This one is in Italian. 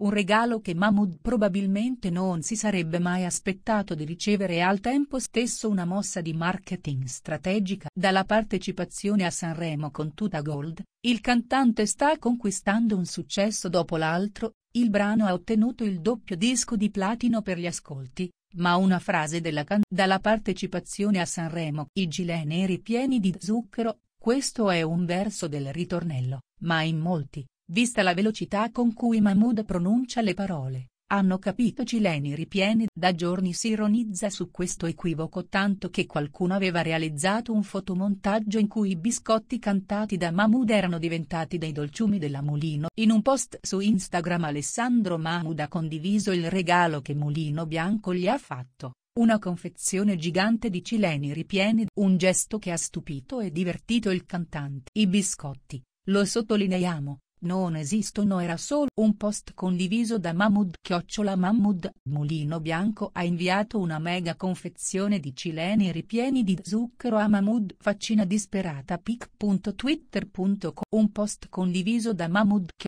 Un regalo che Mahmoud probabilmente non si sarebbe mai aspettato di ricevere e al tempo stesso una mossa di marketing strategica. Dalla partecipazione a Sanremo con Tuta Gold, il cantante sta conquistando un successo dopo l'altro, il brano ha ottenuto il doppio disco di platino per gli ascolti, ma una frase della can dalla partecipazione a Sanremo i gilet neri pieni di zucchero, questo è un verso del ritornello, ma in molti, Vista la velocità con cui Mahmoud pronuncia le parole, hanno capito cileni ripieni da giorni si ironizza su questo equivoco tanto che qualcuno aveva realizzato un fotomontaggio in cui i biscotti cantati da Mahmoud erano diventati dei dolciumi della Mulino. In un post su Instagram Alessandro Mahmoud ha condiviso il regalo che Mulino Bianco gli ha fatto, una confezione gigante di cileni ripieni, un gesto che ha stupito e divertito il cantante. I biscotti, lo sottolineiamo non esistono era solo un post condiviso da Mahmoud Chiocciola Mahmoud Mulino Bianco ha inviato una mega confezione di cileni ripieni di zucchero a Mahmoud Faccina disperata pic.twitter.com Un post condiviso da Mahmoud Chiocciola